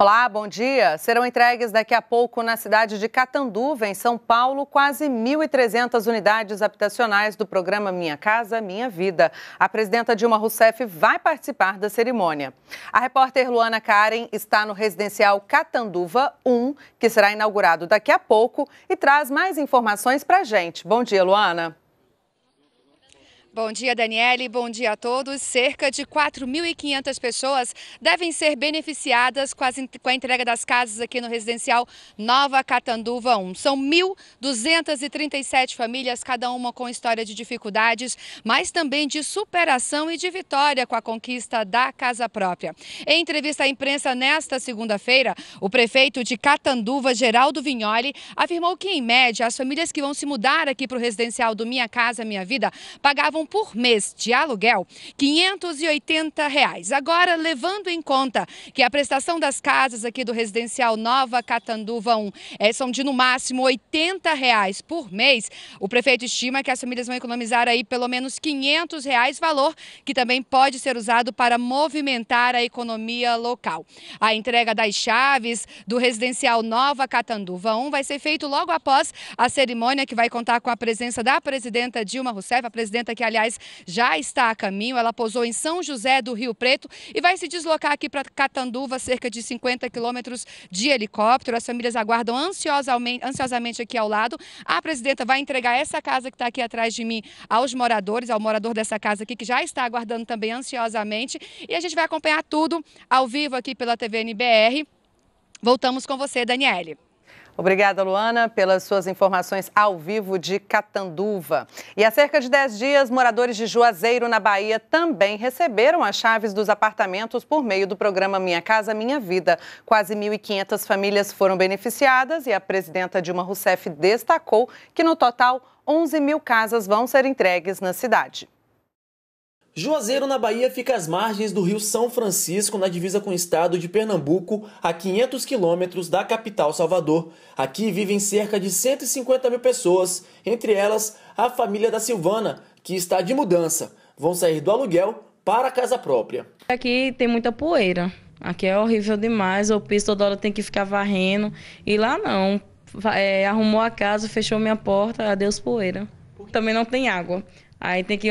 Olá, bom dia. Serão entregues daqui a pouco na cidade de Catanduva, em São Paulo, quase 1.300 unidades habitacionais do programa Minha Casa Minha Vida. A presidenta Dilma Rousseff vai participar da cerimônia. A repórter Luana Karen está no residencial Catanduva 1, que será inaugurado daqui a pouco, e traz mais informações para a gente. Bom dia, Luana. Bom dia, Daniele. Bom dia a todos. Cerca de 4.500 pessoas devem ser beneficiadas com, a entrega das casas aqui no residencial Nova Catanduva 1. São 1.237 famílias, cada uma com história de dificuldades, mas também de superação e de vitória com a conquista da casa própria. Em entrevista à imprensa nesta segunda-feira, o prefeito de Catanduva, Geraldo Vignoli, afirmou que, em média, as famílias que vão se mudar aqui para o residencial do Minha Casa Minha Vida pagavam por mês de aluguel R$ 580. Reais. Agora, levando em conta que a prestação das casas aqui do residencial Nova Catanduva 1 é, são de no máximo R$ 80,00 reais por mês, o prefeito estima que as famílias vão economizar aí pelo menos R$ 500,00, reais, valor que também pode ser usado para movimentar a economia local. A entrega das chaves do residencial Nova Catanduva 1 vai ser feito logo após a cerimônia que vai contar com a presença da presidenta Dilma Rousseff, a presidenta que aliás já está a caminho. Ela pousou em São José do Rio Preto e vai se deslocar aqui para Catanduva, cerca de 50 quilômetros de helicóptero. As famílias aguardam ansiosamente, ansiosamente aqui ao lado. A presidenta vai entregar essa casa que está aqui atrás de mim aos moradores, ao morador dessa casa aqui que já está aguardando também ansiosamente. E a gente vai acompanhar tudo ao vivo aqui pela TVNBR. Voltamos com você, Daniele. Obrigada, Luana, pelas suas informações ao vivo de Catanduva. E há cerca de 10 dias, moradores de Juazeiro, na Bahia, também receberam as chaves dos apartamentos por meio do programa Minha Casa Minha Vida. Quase 1.500 famílias foram beneficiadas e a presidenta Dilma Rousseff destacou que, no total, 11 mil casas vão ser entregues na cidade. Juazeiro, na Bahia, fica às margens do rio São Francisco, na divisa com o estado de Pernambuco, a 500 quilômetros da capital Salvador. Aqui vivem cerca de 150 mil pessoas, entre elas a família da Silvana, que está de mudança. Vão sair do aluguel para a casa própria. Aqui tem muita poeira. Aqui é horrível demais. O piso toda hora tem que ficar varrendo. E lá não. É, arrumou a casa, fechou minha porta, adeus poeira. Também não tem água. Aí tem que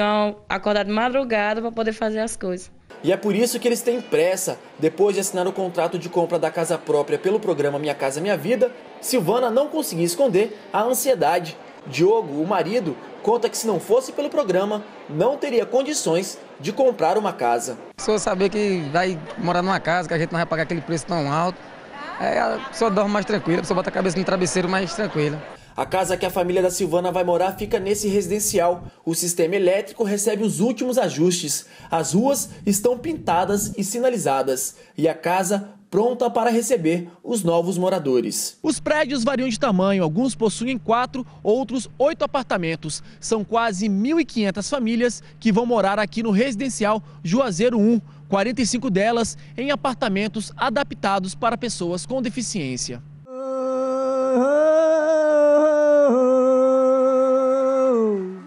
acordar de madrugada para poder fazer as coisas. E é por isso que eles têm pressa. Depois de assinar o contrato de compra da casa própria pelo programa Minha Casa Minha Vida, Silvana não conseguia esconder a ansiedade. Diogo, o marido, conta que se não fosse pelo programa, não teria condições de comprar uma casa. Só saber que vai morar numa casa, que a gente não vai pagar aquele preço tão alto, é, a pessoa dorme mais tranquila, a pessoa bota a cabeça no travesseiro mais tranquila. A casa que a família da Silvana vai morar fica nesse residencial. O sistema elétrico recebe os últimos ajustes. As ruas estão pintadas e sinalizadas. E a casa pronta para receber os novos moradores. Os prédios variam de tamanho, alguns possuem quatro, outros oito apartamentos. São quase 1.500 famílias que vão morar aqui no residencial Juazeiro 1. 45 delas em apartamentos adaptados para pessoas com deficiência.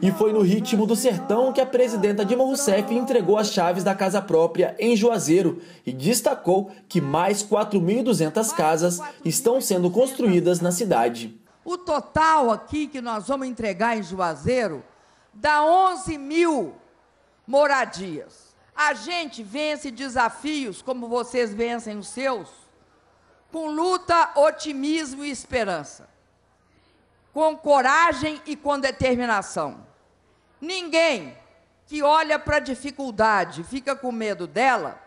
E foi no ritmo do sertão que a presidenta Dilma Rousseff entregou as chaves da casa própria em Juazeiro e destacou que mais 4.200 casas estão sendo construídas na cidade. O total aqui que nós vamos entregar em Juazeiro dá 11 mil moradias. A gente vence desafios como vocês vencem os seus, com luta, otimismo e esperança, com coragem e com determinação. Ninguém que olha para a dificuldade, fica com medo dela,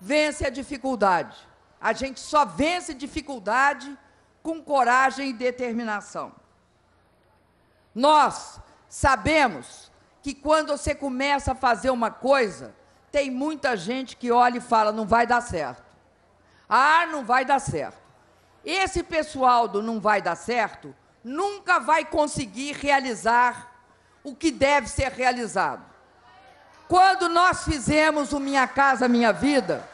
vence a dificuldade. A gente só vence dificuldade com coragem e determinação. Nós sabemos que quando você começa a fazer uma coisa, tem muita gente que olha e fala: não vai dar certo. Ah, não vai dar certo. Esse pessoal do não vai dar certo nunca vai conseguir realizar o que deve ser realizado. Quando nós fizemos o Minha Casa Minha Vida,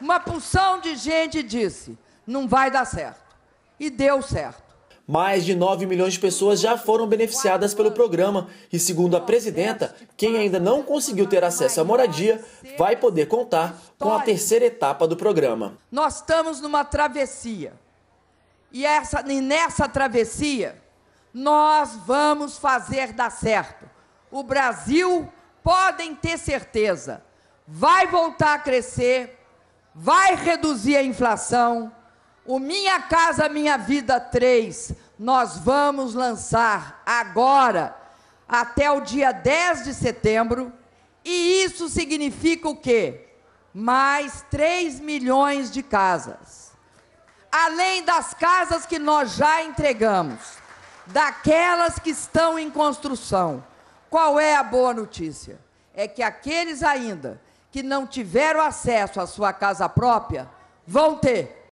uma porção de gente disse: não vai dar certo. E deu certo. Mais de 9 milhões de pessoas já foram beneficiadas pelo programa e, segundo a presidenta, quem ainda não conseguiu ter acesso à moradia vai poder contar com a terceira etapa do programa. Nós estamos numa travessia. E, essa, e nessa travessia, nós vamos fazer dar certo. O Brasil, podem ter certeza, vai voltar a crescer, vai reduzir a inflação. O Minha Casa Minha Vida 3, nós vamos lançar agora, até o dia 10 de setembro. E isso significa o quê? Mais 3 milhões de casas. Além das casas que nós já entregamos daquelas que estão em construção. Qual é a boa notícia? É que aqueles ainda que não tiveram acesso à sua casa própria vão ter.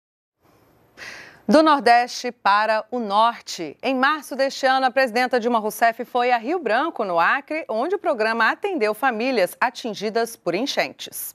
Do Nordeste para o Norte. Em março deste ano, a presidenta Dilma Rousseff foi a Rio Branco, no Acre, onde o programa atendeu famílias atingidas por enchentes.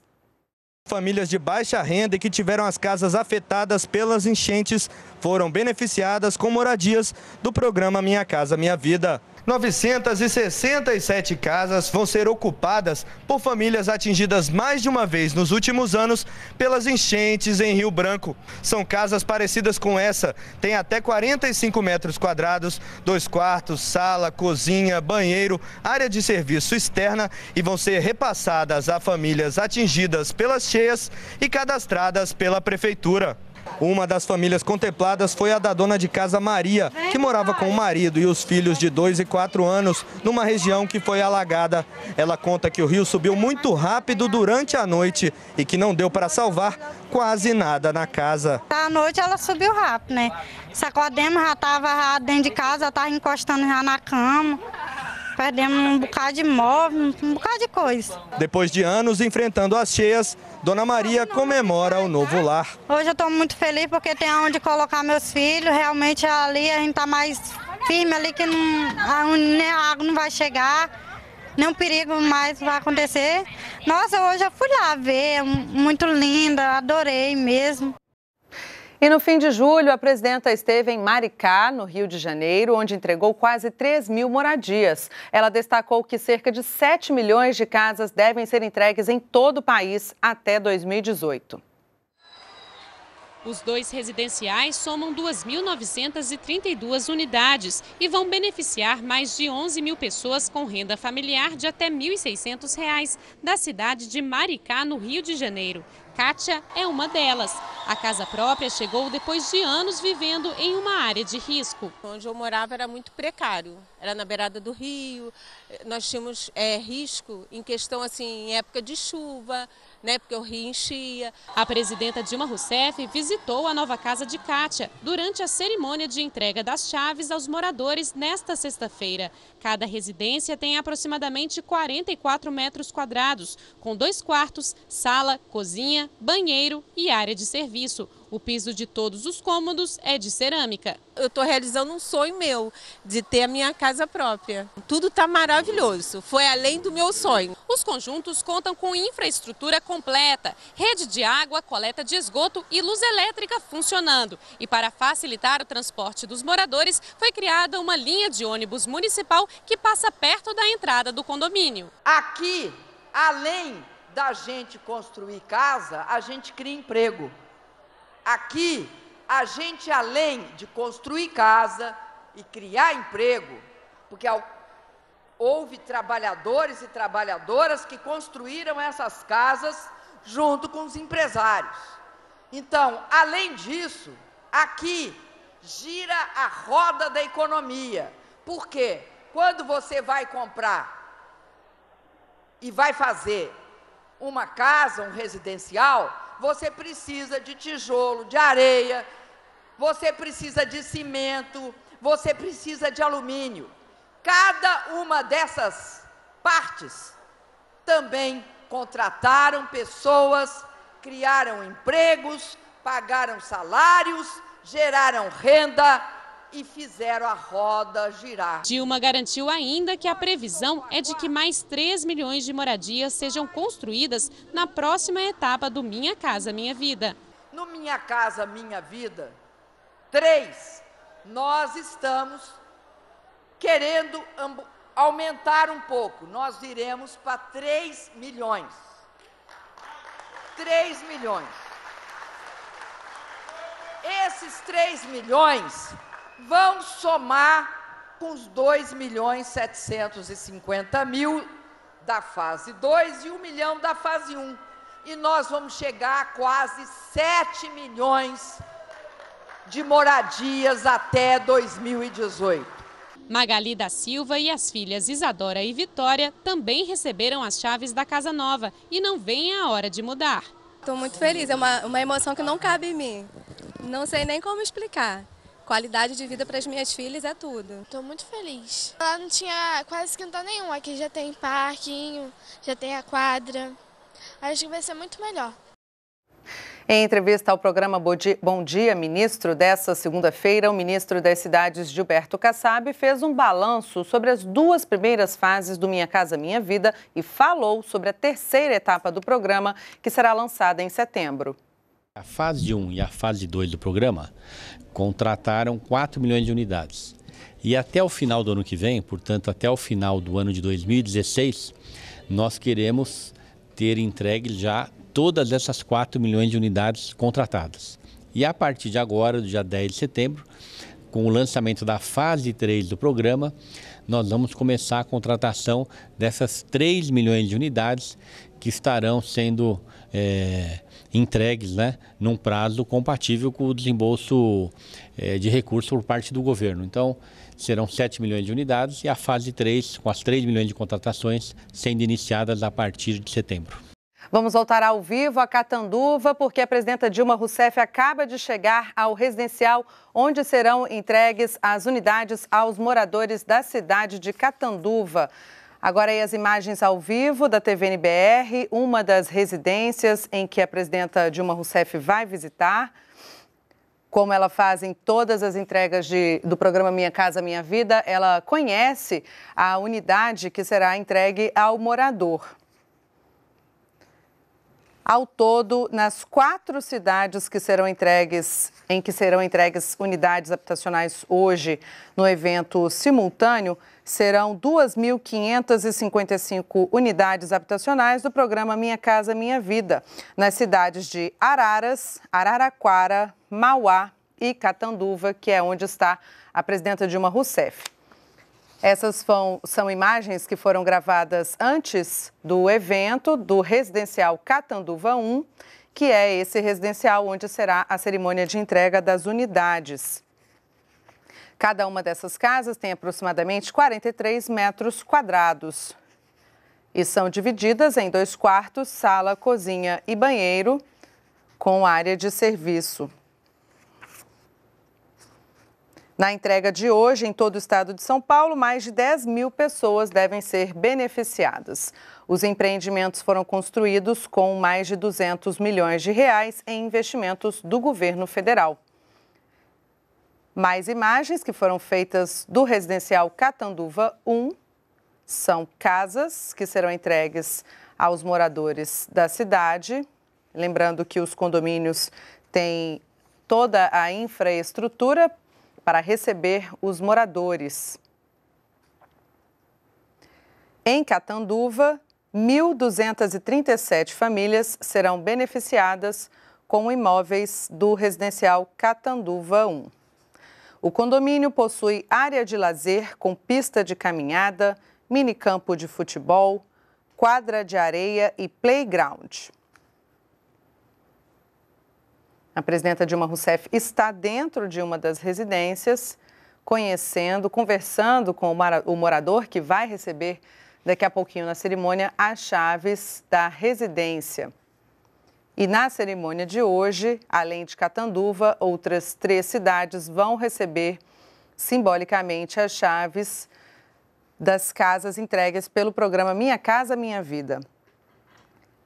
Famílias de baixa renda e que tiveram as casas afetadas pelas enchentes foram beneficiadas com moradias do programa Minha Casa Minha Vida. 967 casas vão ser ocupadas por famílias atingidas mais de uma vez nos últimos anos pelas enchentes em Rio Branco. São casas parecidas com essa, tem até 45 metros quadrados, dois quartos, sala, cozinha, banheiro, área de serviço externa e vão ser repassadas a famílias atingidas pelas cheias e cadastradas pela prefeitura. Uma das famílias contempladas foi a da dona de casa Maria, que morava com o marido e os filhos de 2 e 4 anos numa região que foi alagada. Ela conta que o rio subiu muito rápido durante a noite e que não deu para salvar quase nada na casa. À noite ela subiu rápido, né? Sacodendo, já estava dentro de casa, estava encostando já na cama perdemos um bocado de móvel, um bocado de coisa. Depois de anos enfrentando as cheias, Dona Maria comemora o novo lar. Hoje eu estou muito feliz porque tem onde colocar meus filhos. Realmente ali a gente está mais firme ali que não, nem né, a água não vai chegar, nenhum perigo mais vai acontecer. Nossa, hoje eu fui lá ver, muito linda, adorei mesmo. E no fim de julho, a presidenta esteve em Maricá, no Rio de Janeiro, onde entregou quase 3 mil moradias. Ela destacou que cerca de 7 milhões de casas devem ser entregues em todo o país até 2018. Os dois residenciais somam 2.932 unidades e vão beneficiar mais de 11 mil pessoas com renda familiar de até R$ 1.600 da cidade de Maricá, no Rio de Janeiro. Kátia é uma delas. A casa própria chegou depois de anos vivendo em uma área de risco. Onde eu morava era muito precário, era na beirada do rio, nós tínhamos é, risco em questão assim, em época de chuva, né? Porque o rio enchia. A presidenta Dilma Rousseff visitou a nova casa de Kátia durante a cerimônia de entrega das chaves aos moradores nesta sexta-feira. Cada residência tem aproximadamente 44 metros quadrados, com dois quartos, sala, cozinha, banheiro e área de serviço. O piso de todos os cômodos é de cerâmica. Eu estou realizando um sonho meu de ter a minha casa própria. Tudo está maravilhoso, foi além do meu sonho. Os conjuntos contam com infraestrutura completa, rede de água, coleta de esgoto e luz elétrica funcionando. E para facilitar o transporte dos moradores, foi criada uma linha de ônibus municipal que passa perto da entrada do condomínio. Aqui, além da gente construir casa, a gente cria emprego. Aqui, a gente, além de construir casa e criar emprego, porque houve trabalhadores e trabalhadoras que construíram essas casas junto com os empresários. Então, além disso, aqui gira a roda da economia. Por quê? Quando você vai comprar e vai fazer uma casa, um residencial, você precisa de tijolo, de areia, você precisa de cimento, você precisa de alumínio. Cada uma dessas partes também contrataram pessoas, criaram empregos, pagaram salários, geraram renda, e fizeram a roda girar. Dilma garantiu ainda que a previsão é de que mais 3 milhões de moradias sejam construídas na próxima etapa do Minha Casa Minha Vida. No Minha Casa Minha Vida, três, nós estamos querendo aumentar um pouco. Nós iremos para 3 milhões. 3 milhões. Esses 3 milhões vão somar com os 2 milhões 750 mil da fase 2 e 1 milhão da fase 1. E nós vamos chegar a quase 7 milhões de moradias até 2018. Magali da Silva e as filhas Isadora e Vitória também receberam as chaves da casa nova e não vem a hora de mudar. Estou muito feliz, é uma, uma emoção que não cabe em mim. Não sei nem como explicar. Qualidade de vida para as minhas filhas é tudo. Estou muito feliz. Lá não tinha quase quintal tá nenhum, aqui já tem parquinho, já tem a quadra. Acho que vai ser muito melhor. Em entrevista ao programa Bom Dia, Ministro, dessa segunda-feira, o ministro das Cidades, Gilberto Kassab, fez um balanço sobre as duas primeiras fases do Minha Casa Minha Vida e falou sobre a terceira etapa do programa, que será lançada em setembro. A fase 1 e a fase 2 do programa contrataram 4 milhões de unidades. E até o final do ano que vem, portanto, até o final do ano de 2016, nós queremos ter entregue já todas essas 4 milhões de unidades contratadas. E a partir de agora, do dia 10 de setembro, com o lançamento da fase 3 do programa, nós vamos começar a contratação dessas 3 milhões de unidades que estarão sendo é, entregues né, num prazo compatível com o desembolso é, de recursos por parte do governo. Então, serão 7 milhões de unidades e a fase 3, com as 3 milhões de contratações, sendo iniciadas a partir de setembro. Vamos voltar ao vivo a Catanduva, porque a presidenta Dilma Rousseff acaba de chegar ao residencial, onde serão entregues as unidades aos moradores da cidade de Catanduva. Agora aí as imagens ao vivo da TV NBR, uma das residências em que a presidenta Dilma Rousseff vai visitar como ela faz em todas as entregas de, do programa Minha Casa Minha Vida, ela conhece a unidade que será entregue ao morador. Ao todo, nas quatro cidades que serão entregues, em que serão entregues unidades habitacionais hoje no evento simultâneo, serão 2.555 unidades habitacionais do programa Minha Casa Minha Vida, nas cidades de Araras, Araraquara, Mauá e Catanduva, que é onde está a presidenta Dilma Rousseff. Essas são, são imagens que foram gravadas antes do evento do residencial Catanduva 1, que é esse residencial onde será a cerimônia de entrega das unidades. Cada uma dessas casas tem aproximadamente 43 metros quadrados e são divididas em dois quartos, sala, cozinha e banheiro, com área de serviço. Na entrega de hoje, em todo o estado de São Paulo, mais de 10 mil pessoas devem ser beneficiadas. Os empreendimentos foram construídos com mais de 200 milhões de reais em investimentos do governo federal. Mais imagens que foram feitas do residencial Catanduva 1 são casas que serão entregues aos moradores da cidade. Lembrando que os condomínios têm toda a infraestrutura para receber os moradores. Em Catanduva, 1.237 famílias serão beneficiadas com imóveis do residencial Catanduva 1. O condomínio possui área de lazer com pista de caminhada, minicampo de futebol, quadra de areia e playground. A presidenta Dilma Rousseff está dentro de uma das residências, conhecendo, conversando com o morador que vai receber daqui a pouquinho na cerimônia as chaves da residência. E na cerimônia de hoje, além de Catanduva, outras três cidades vão receber simbolicamente as chaves das casas entregues pelo programa Minha Casa Minha Vida.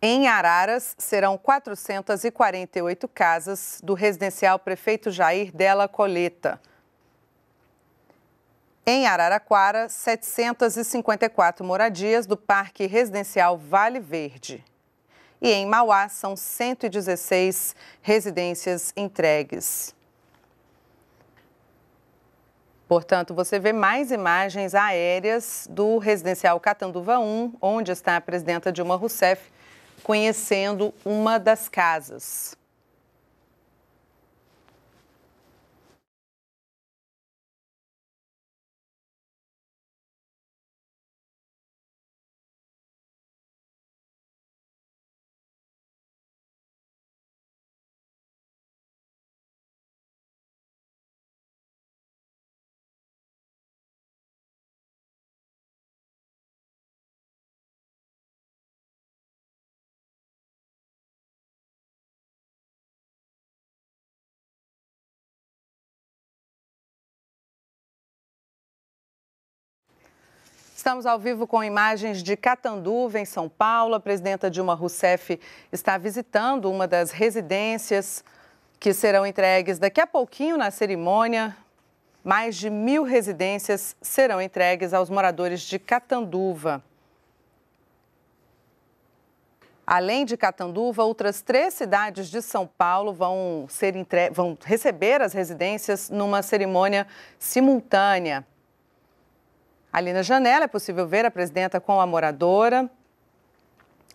Em Araras, serão 448 casas do residencial prefeito Jair Della Coleta. Em Araraquara, 754 moradias do Parque Residencial Vale Verde e em Mauá são 116 residências entregues. Portanto, você vê mais imagens aéreas do residencial Catanduva 1, onde está a presidenta Dilma Rousseff conhecendo uma das casas. Estamos ao vivo com imagens de Catanduva, em São Paulo. A presidenta Dilma Rousseff está visitando uma das residências que serão entregues daqui a pouquinho na cerimônia. Mais de mil residências serão entregues aos moradores de Catanduva. Além de Catanduva, outras três cidades de São Paulo vão, ser entre... vão receber as residências numa cerimônia simultânea. Ali na janela é possível ver a presidenta com a moradora,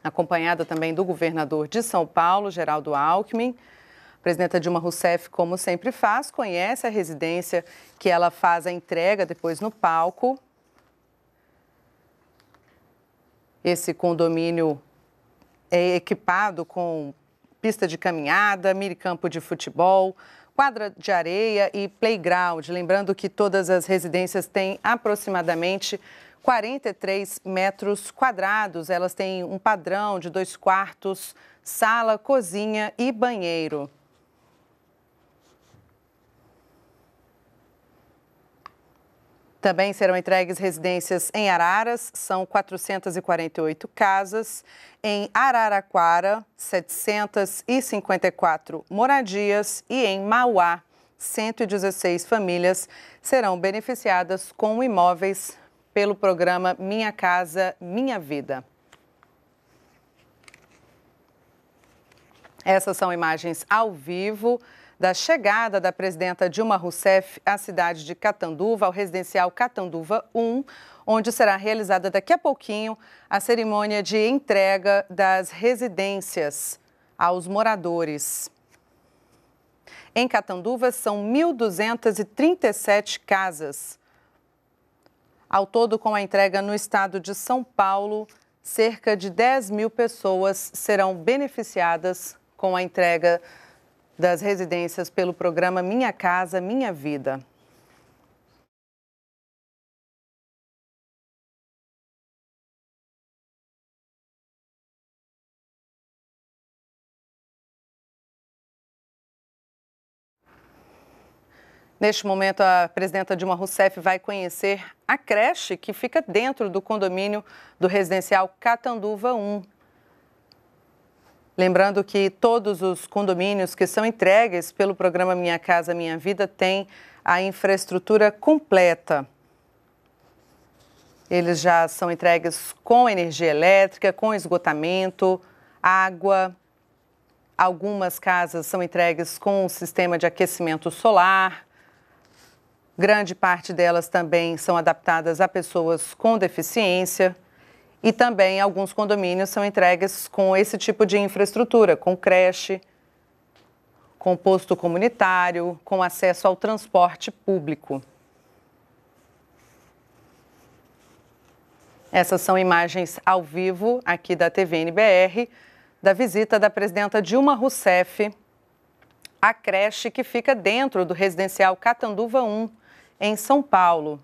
acompanhada também do governador de São Paulo, Geraldo Alckmin. A presidenta Dilma Rousseff, como sempre faz, conhece a residência que ela faz a entrega depois no palco. Esse condomínio é equipado com pista de caminhada, minicampo de futebol, quadra de areia e playground. Lembrando que todas as residências têm aproximadamente 43 metros quadrados. Elas têm um padrão de dois quartos, sala, cozinha e banheiro. Também serão entregues residências em Araras, são 448 casas, em Araraquara, 754 moradias e em Mauá, 116 famílias serão beneficiadas com imóveis pelo programa Minha Casa Minha Vida. Essas são imagens ao vivo da chegada da presidenta Dilma Rousseff à cidade de Catanduva, ao residencial Catanduva 1, onde será realizada daqui a pouquinho a cerimônia de entrega das residências aos moradores. Em Catanduva são 1.237 casas. Ao todo, com a entrega no estado de São Paulo, cerca de 10 mil pessoas serão beneficiadas com a entrega das residências pelo programa Minha Casa Minha Vida. Neste momento, a presidenta Dilma Rousseff vai conhecer a creche que fica dentro do condomínio do residencial Catanduva 1, Lembrando que todos os condomínios que são entregues pelo programa Minha Casa Minha Vida têm a infraestrutura completa. Eles já são entregues com energia elétrica, com esgotamento, água. Algumas casas são entregues com um sistema de aquecimento solar. Grande parte delas também são adaptadas a pessoas com deficiência. E também alguns condomínios são entregues com esse tipo de infraestrutura, com creche, com posto comunitário, com acesso ao transporte público. Essas são imagens ao vivo aqui da TVNBR da visita da presidenta Dilma Rousseff à creche que fica dentro do residencial Catanduva 1, em São Paulo.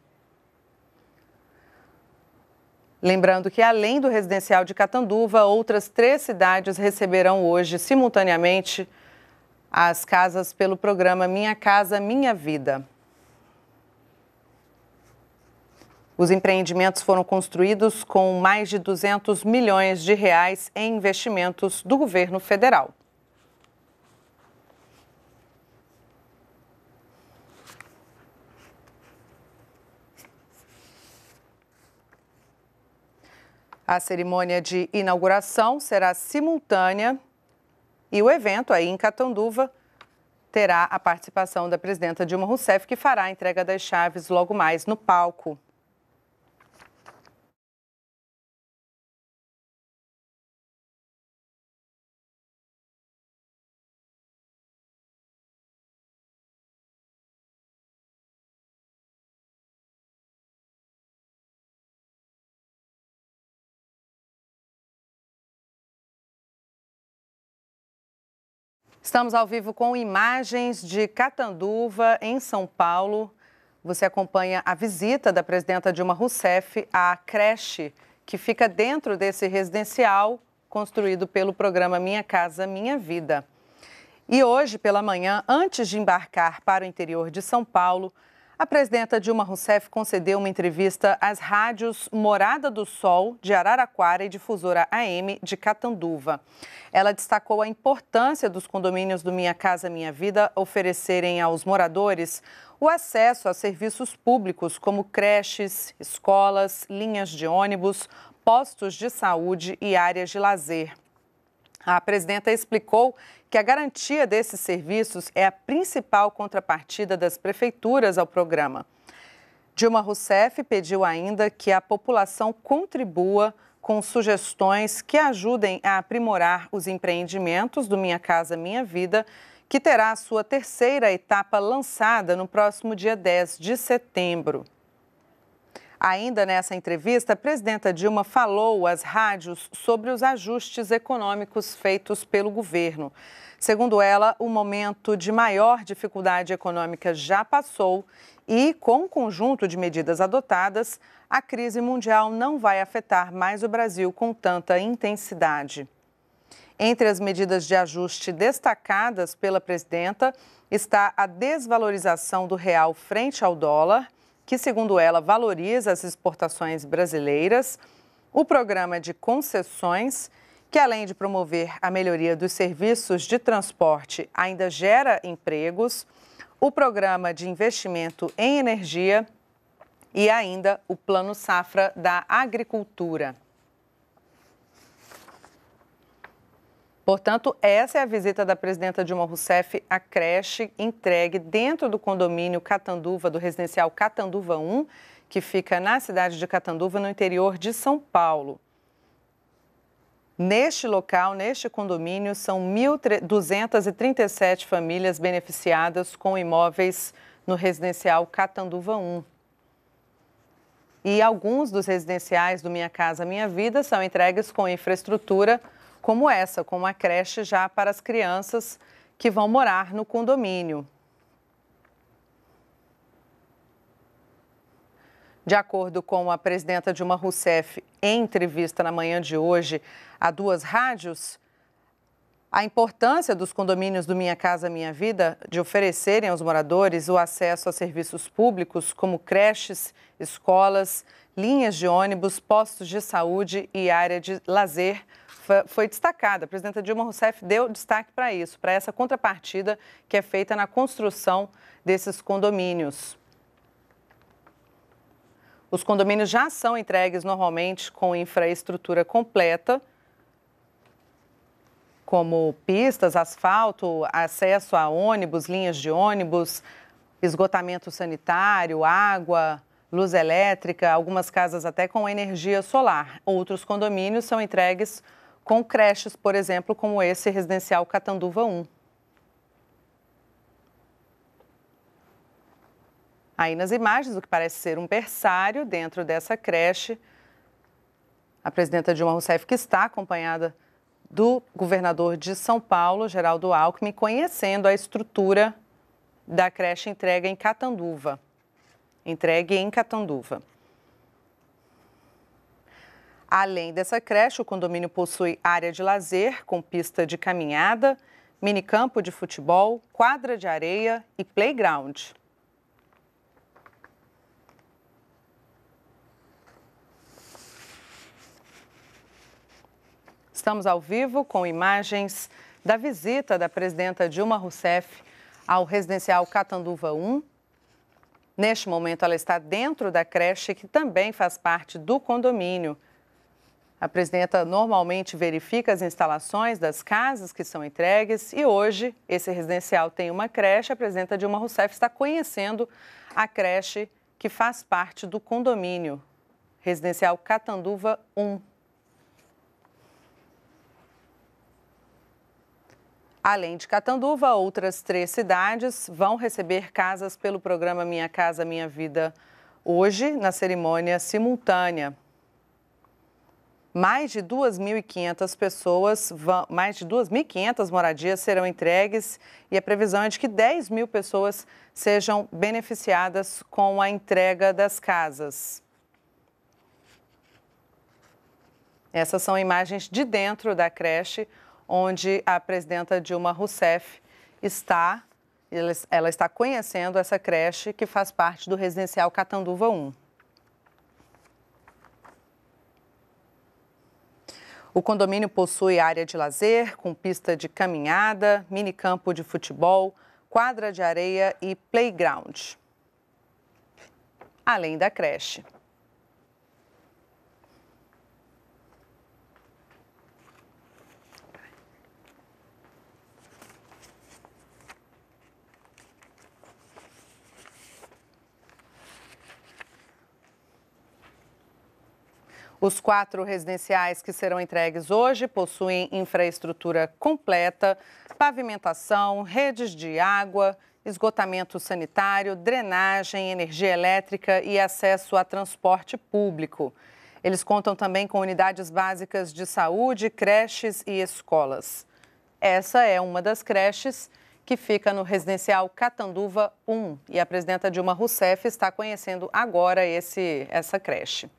Lembrando que, além do residencial de Catanduva, outras três cidades receberão hoje, simultaneamente, as casas pelo programa Minha Casa Minha Vida. Os empreendimentos foram construídos com mais de 200 milhões de reais em investimentos do governo federal. A cerimônia de inauguração será simultânea e o evento aí em Catanduva terá a participação da presidenta Dilma Rousseff, que fará a entrega das chaves logo mais no palco. Estamos ao vivo com imagens de Catanduva, em São Paulo. Você acompanha a visita da presidenta Dilma Rousseff à creche que fica dentro desse residencial construído pelo programa Minha Casa Minha Vida. E hoje pela manhã, antes de embarcar para o interior de São Paulo, a presidenta Dilma Rousseff concedeu uma entrevista às rádios Morada do Sol, de Araraquara e Difusora AM, de Catanduva. Ela destacou a importância dos condomínios do Minha Casa Minha Vida oferecerem aos moradores o acesso a serviços públicos como creches, escolas, linhas de ônibus, postos de saúde e áreas de lazer. A presidenta explicou que a garantia desses serviços é a principal contrapartida das prefeituras ao programa. Dilma Rousseff pediu ainda que a população contribua com sugestões que ajudem a aprimorar os empreendimentos do Minha Casa Minha Vida, que terá a sua terceira etapa lançada no próximo dia 10 de setembro. Ainda nessa entrevista, a presidenta Dilma falou às rádios sobre os ajustes econômicos feitos pelo governo. Segundo ela, o momento de maior dificuldade econômica já passou e, com o conjunto de medidas adotadas, a crise mundial não vai afetar mais o Brasil com tanta intensidade. Entre as medidas de ajuste destacadas pela presidenta está a desvalorização do real frente ao dólar que, segundo ela, valoriza as exportações brasileiras, o programa de concessões, que além de promover a melhoria dos serviços de transporte, ainda gera empregos, o programa de investimento em energia e ainda o Plano Safra da Agricultura. Portanto, essa é a visita da presidenta Dilma Rousseff à creche entregue dentro do condomínio Catanduva, do residencial Catanduva 1, que fica na cidade de Catanduva, no interior de São Paulo. Neste local, neste condomínio, são 1.237 famílias beneficiadas com imóveis no residencial Catanduva 1. E alguns dos residenciais do Minha Casa Minha Vida são entregues com infraestrutura como essa, com uma creche já para as crianças que vão morar no condomínio. De acordo com a presidenta Dilma Rousseff, em entrevista na manhã de hoje a duas rádios, a importância dos condomínios do Minha Casa Minha Vida de oferecerem aos moradores o acesso a serviços públicos como creches, escolas, linhas de ônibus, postos de saúde e área de lazer foi destacada. A presidenta Dilma Rousseff deu destaque para isso, para essa contrapartida que é feita na construção desses condomínios. Os condomínios já são entregues normalmente com infraestrutura completa, como pistas, asfalto, acesso a ônibus, linhas de ônibus, esgotamento sanitário, água, luz elétrica, algumas casas até com energia solar. Outros condomínios são entregues com creches, por exemplo, como esse residencial Catanduva 1. Aí nas imagens, o que parece ser um berçário dentro dessa creche, a presidenta Dilma Rousseff, que está acompanhada do governador de São Paulo, Geraldo Alckmin, conhecendo a estrutura da creche entregue em Catanduva. Entregue em Catanduva. Além dessa creche, o condomínio possui área de lazer com pista de caminhada, minicampo de futebol, quadra de areia e playground. Estamos ao vivo com imagens da visita da presidenta Dilma Rousseff ao residencial Catanduva 1. Neste momento, ela está dentro da creche, que também faz parte do condomínio. A presidenta normalmente verifica as instalações das casas que são entregues e hoje esse residencial tem uma creche. A presidenta Dilma Rousseff está conhecendo a creche que faz parte do condomínio residencial Catanduva 1. Além de Catanduva, outras três cidades vão receber casas pelo programa Minha Casa Minha Vida hoje, na cerimônia simultânea mais de 2.500 pessoas, vão, mais de 2.500 moradias serão entregues e a previsão é de que 10 mil pessoas sejam beneficiadas com a entrega das casas. Essas são imagens de dentro da creche, onde a presidenta Dilma Rousseff está, ela está conhecendo essa creche que faz parte do residencial Catanduva 1. O condomínio possui área de lazer, com pista de caminhada, minicampo de futebol, quadra de areia e playground, além da creche. Os quatro residenciais que serão entregues hoje possuem infraestrutura completa, pavimentação, redes de água, esgotamento sanitário, drenagem, energia elétrica e acesso a transporte público. Eles contam também com unidades básicas de saúde, creches e escolas. Essa é uma das creches que fica no residencial Catanduva 1 e a presidenta Dilma Rousseff está conhecendo agora esse, essa creche.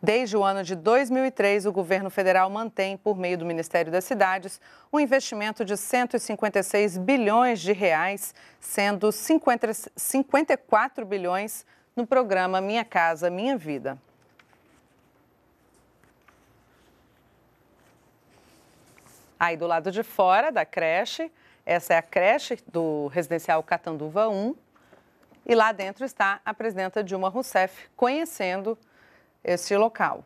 Desde o ano de 2003, o governo federal mantém, por meio do Ministério das Cidades, um investimento de 156 bilhões de reais, sendo 50, 54 bilhões no programa Minha Casa Minha Vida. Aí do lado de fora da creche, essa é a creche do residencial Catanduva 1. E lá dentro está a presidenta Dilma Rousseff conhecendo este local.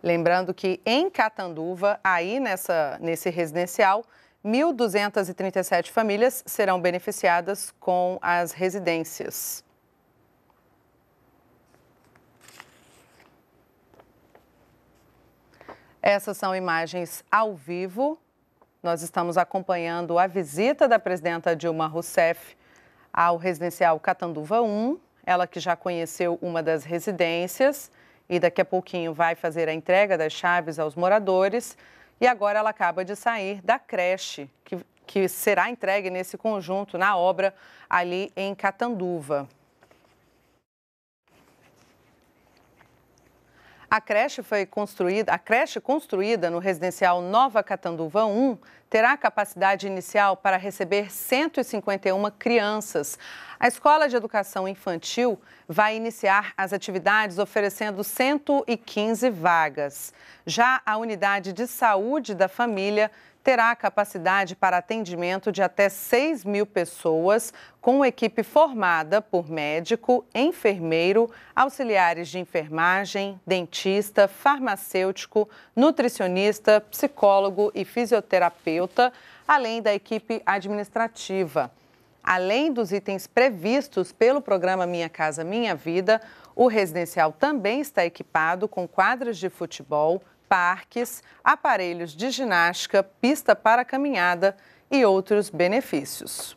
Lembrando que em Catanduva, aí nessa, nesse residencial, 1.237 famílias serão beneficiadas com as residências. Essas são imagens ao vivo nós estamos acompanhando a visita da presidenta Dilma Rousseff ao residencial Catanduva 1, ela que já conheceu uma das residências e daqui a pouquinho vai fazer a entrega das chaves aos moradores. E agora ela acaba de sair da creche, que, que será entregue nesse conjunto, na obra, ali em Catanduva. A creche foi construída, a creche construída no residencial Nova Catanduva 1 terá capacidade inicial para receber 151 crianças. A Escola de Educação Infantil vai iniciar as atividades oferecendo 115 vagas. Já a unidade de saúde da família terá capacidade para atendimento de até 6 mil pessoas, com equipe formada por médico, enfermeiro, auxiliares de enfermagem, dentista, farmacêutico, nutricionista, psicólogo e fisioterapeuta, além da equipe administrativa. Além dos itens previstos pelo programa Minha Casa Minha Vida, o residencial também está equipado com quadras de futebol, parques, aparelhos de ginástica, pista para caminhada e outros benefícios.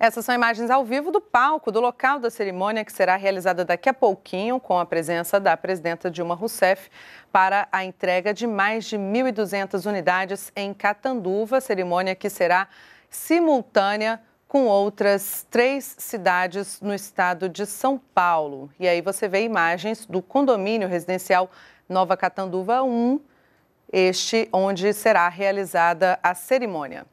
Essas são imagens ao vivo do palco, do local da cerimônia que será realizada daqui a pouquinho, com a presença da presidenta Dilma Rousseff, para a entrega de mais de 1.200 unidades em Catanduva, cerimônia que será simultânea com outras três cidades no estado de São Paulo. E aí você vê imagens do condomínio residencial Nova Catanduva 1, este onde será realizada a cerimônia.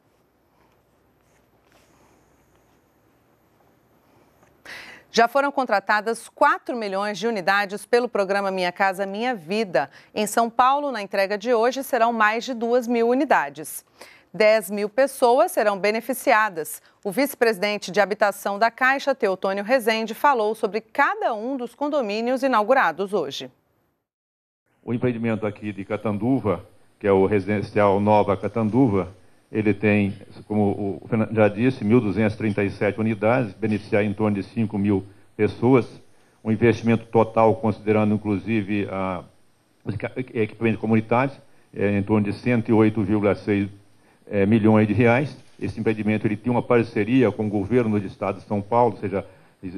Já foram contratadas 4 milhões de unidades pelo programa Minha Casa Minha Vida. Em São Paulo, na entrega de hoje, serão mais de 2 mil unidades. 10 mil pessoas serão beneficiadas. O vice-presidente de habitação da Caixa, Teotônio Rezende, falou sobre cada um dos condomínios inaugurados hoje. O empreendimento aqui de Catanduva, que é o residencial Nova Catanduva, ele tem, como o Fernando já disse, 1.237 unidades, beneficiar em torno de 5 mil pessoas. Um investimento total, considerando inclusive a equipamentos comunitários, é em torno de 108,6 é, milhões de reais. Esse empreendimento ele tinha uma parceria com o governo do estado de São Paulo, ou seja,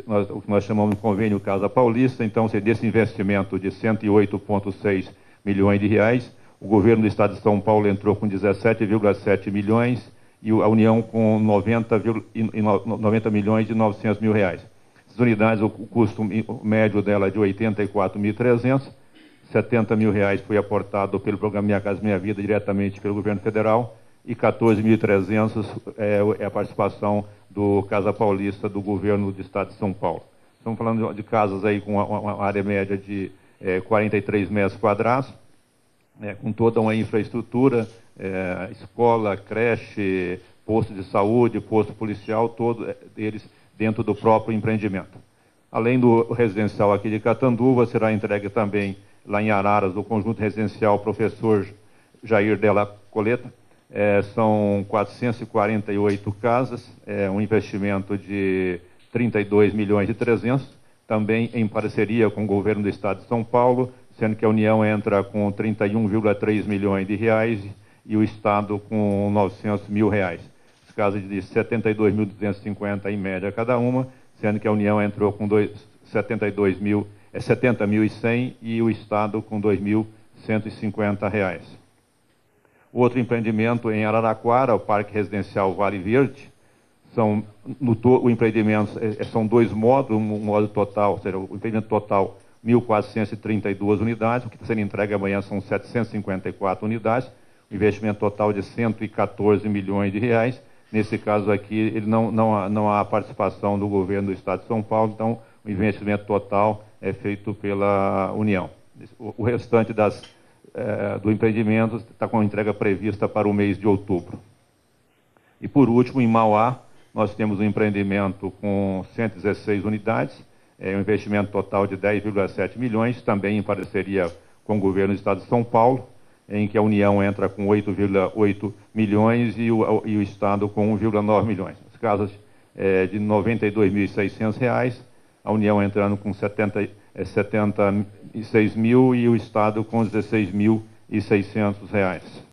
nós, o que nós chamamos de convênio Casa Paulista. Então, seja, desse investimento de 108,6 milhões de reais, o governo do estado de São Paulo entrou com 17,7 milhões e a União com 90, 90 milhões e 900 mil reais. Essas unidades, o custo médio dela é de 84.300, 70 mil reais foi aportado pelo programa Minha Casa Minha Vida diretamente pelo governo federal e 14.300 é, é, a participação do Casa Paulista do governo do Estado de São Paulo. Estamos falando de casas aí com uma, área média de é, 43 metros quadrados, né, com toda uma infraestrutura, é, escola, creche, posto de saúde, posto policial, todos é, eles dentro do próprio empreendimento. Além do residencial aqui de Catanduva, será entregue também lá em Araras, o conjunto residencial professor Jair Della Coleta, é, são 448 casas, é um investimento de 32 milhões e 300, também em parceria com o governo do estado de São Paulo, sendo que a União entra com 31,3 milhões de reais e o estado com 900 mil reais. As casas de 72.250 em média cada uma, sendo que a União entrou com 72 mil, é 70.100 e o estado com 2.150 reais outro empreendimento em Araraquara, o Parque Residencial Vale Verde, são no o empreendimento é, é, são dois módulos, um módulo total, ou seja, o empreendimento total 1.432 unidades, o que está sendo entregue amanhã são 754 unidades, um investimento total de 114 milhões de reais. Nesse caso aqui, ele não, não, não há participação do governo do Estado de São Paulo, então o investimento total é feito pela União. O restante das é, do empreendimento está com entrega prevista para o mês de outubro. E por último, em Mauá, nós temos um empreendimento com 116 unidades, é um investimento total de 10,7 milhões, também em parceria com o governo do Estado de São Paulo, em que a União entra com 8,8 milhões e o, e o, Estado com 1,9 milhões. As casas é, de R$ 92.600, a União entrando com 70 76 é mil e o Estado com 16.600 reais.